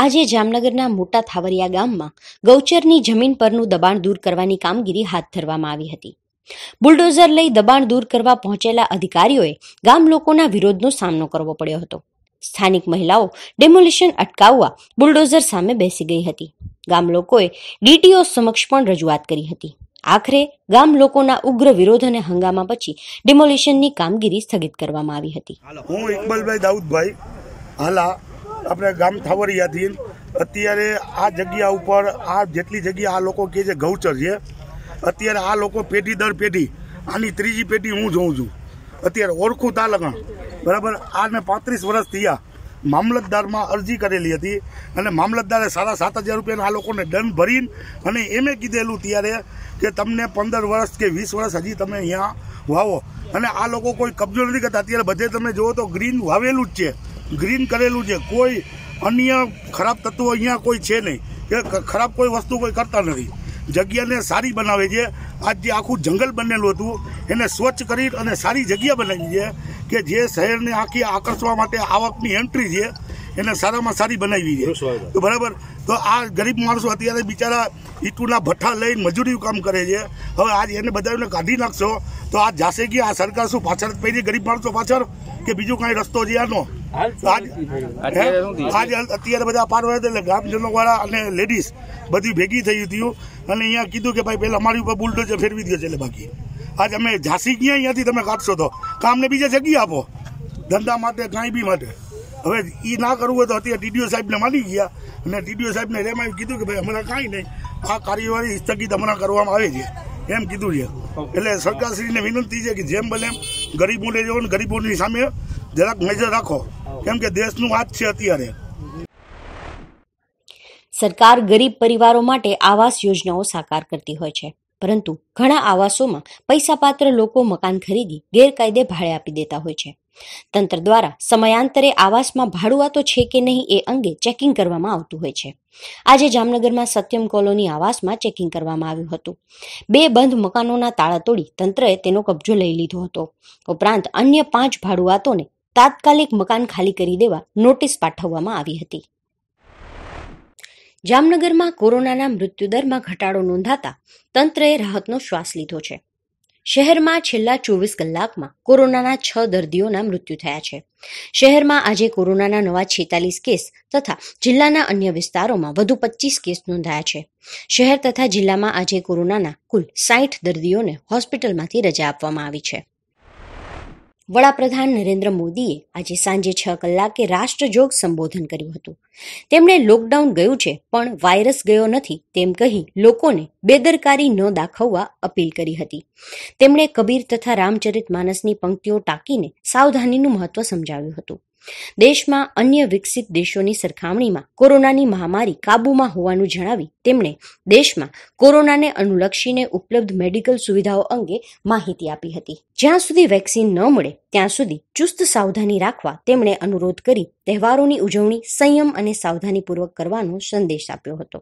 આજે જામનગરના મોટા થાવરિયા ગામમાં ગૌચરની જમીન પરનું દબાણ દૂર કરવાની કામગીરી હાથ ધરવામાં આવી હતી બુલડોઝર લઈ દબાણ દૂર કરવા પહોંચેલા અધિકારીઓએ ગામ લોકોના વિરોધનો સામનો કરવો પડ્યો હતો સ્થાનિક મહિલાઓ ડેમોલિશન અટકાવવા બુલડોઝર સામે બેસી ગઈ હતી ગામ લોકોએ ડીટીઓ સમક્ષ પણ રજૂઆત કરી હતી આખરે ગામ લોકોના ઉગ્ર વિરોધ અને હંગામા પછી ડેમોલિશનની કામગીરી સ્થગિત કરવામાં આવી હતી હું ઇકબલભાઈ દાઉદભાઈ હાલા આપણે ગામ થાવરિયાથી અત્યારે આ જગ્યા ઉપર આ જેટલી જગ્યા આ લોકો કહે છે ગૌચર છે અત્યારે આ લોકો પેઢી દર પેઢી આની ત્રીજી પેઢી હું જોઉં છું અત્યારે ઓળખું તાલગણ બરાબર આને પાંત્રીસ વર્ષ થયા મામલતદારમાં અરજી કરેલી હતી અને મામલતદારે સાડા સાત હજાર રૂપિયાને આ લોકોને દંડ ભરીને અને એમે કીધેલું ત્યારે કે તમને પંદર વર્ષ કે વીસ વર્ષ હજી તમે અહીંયા વાવો અને આ લોકો કોઈ કબજો નથી કરતા અત્યારે બધે તમે જુઓ તો ગ્રીન વાવેલું જ છે ગ્રીન કરેલું છે કોઈ અન્ય ખરાબ તત્વો અહીંયા કોઈ છે નહીં કે ખરાબ કોઈ વસ્તુ કોઈ કરતા નથી જગ્યાને સારી બનાવે છે આજ જે આખું જંગલ બનેલું હતું એને સ્વચ્છ કરી અને સારી જગ્યા બનાવી છે કે જે શહેરને આખી આકર્ષવા માટે આવકની એન્ટ્રી છે એને સારામાં સારી બનાવી છે બરાબર તો આ ગરીબ માણસો અત્યારે બિચારા ઈટુના ભઠ્ઠા લઈને મજૂરી કામ કરે છે હવે આજ એને બધાને કાઢી નાખશો તો આ જાશે કે આ સરકાર શું પાછળ પડી ગરીબ માણસો પાછળ કે બીજું કાંઈ રસ્તો છે આનો આજે અત્યારે બધા પાર વળે એટલે ગામ વાળા અને લેડીઝ બધી ભેગી થઈ હતી અને અહીંયા કીધું કે ભાઈ પેલા અમારી ઉપર બુલડોઝર ફેરવી દો છે એટલે બાકી આજે અમે ઝાંસી ગયા અહીંયાથી તમે કાઢશો તો કામને બીજા જગ્યા આપો ધંધા માટે કાંઈ બી માટે હવે એ ના કરવું હોય તો અત્યારે ટીડીઓ સાહેબને માની ગયા અને ટીડીઓ સાહેબને રેમાં કીધું કે ભાઈ અમારે કાંઈ નહીં આ કાર્યવાહી સ્થગિત હમણાં કરવામાં આવે છે એમ કીધું છે એટલે સરકારશ્રીને વિનંતી છે કે જેમ બને ગરીબોને જો ગરીબોની સામે જરાક નજર રાખો કેમ કે દેશનું આ જ છે અત્યારે સરકાર ગરીબ પરિવારો માટે આવાસ યોજનાઓ સાકાર કરતી હોય છે પરંતુ ઘણા આવાસોમાં પૈસાપાત્ર લોકો મકાન ખરીદી ગેરકાયદે ભાડે આપી દેતા હોય છે તંત્ર દ્વારા સમયાંતરે આવાસમાં ભાડુઆતો છે કે નહીં એ અંગે ચેકિંગ કરવામાં આવતું હોય છે આજે જામનગરમાં સત્યમ કોલોની આવાસમાં ચેકિંગ કરવામાં આવ્યું હતું બે બંધ મકાનોના તાળા તોડી તંત્રએ તેનો કબજો લઈ લીધો હતો ઉપરાંત અન્ય પાંચ ભાડુઆતોને તાત્કાલિક મકાન ખાલી કરી દેવા નોટિસ પાઠવવામાં આવી હતી જામનગરમાં કોરોનાના મૃત્યુદરમાં ઘટાડો નોંધાતા તંત્રએ રાહતનો શ્વાસ લીધો છે શહેરમાં છેલ્લા ચોવીસ કલાકમાં કોરોનાના છ દર્દીઓના મૃત્યુ થયા છે શહેરમાં આજે કોરોનાના નવા છેતાલીસ કેસ તથા જિલ્લાના અન્ય વિસ્તારોમાં વધુ પચીસ કેસ નોંધાયા છે શહેર તથા જિલ્લામાં આજે કોરોનાના કુલ સાઠ દર્દીઓને હોસ્પિટલમાંથી રજા આપવામાં આવી છે વડાપ્રધાન નરેન્દ્ર મોદીએ આજે સાંજે છ કલાકે રાષ્ટ્રજોગ સંબોધન કર્યું હતું તેમણે લોકડાઉન ગયું છે પણ વાયરસ ગયો નથી તેમ કહી લોકોને બેદરકારી ન દાખવવા અપીલ કરી હતી તેમણે કબીર તથા રામચરિત માનસની પંક્તિઓ ટાંકીને સાવધાનીનું મહત્વ સમજાવ્યું હતું દેશમાં અન્ય વિકસિત દેશોની સરખામણીમાં કોરોનાની મહામારી કાબૂમાં હોવાનું જણાવી તેમણે દેશમાં કોરોનાને અનુલક્ષીને ઉપલબ્ધ મેડિકલ સુવિધાઓ અંગે માહિતી આપી હતી જ્યાં સુધી વેક્સિન ન મળે ત્યાં સુધી ચુસ્ત સાવધાની રાખવા તેમણે અનુરોધ કરી તહેવારોની ઉજવણી સંયમ અને સાવધાનીપૂર્વક કરવાનો સંદેશ આપ્યો હતો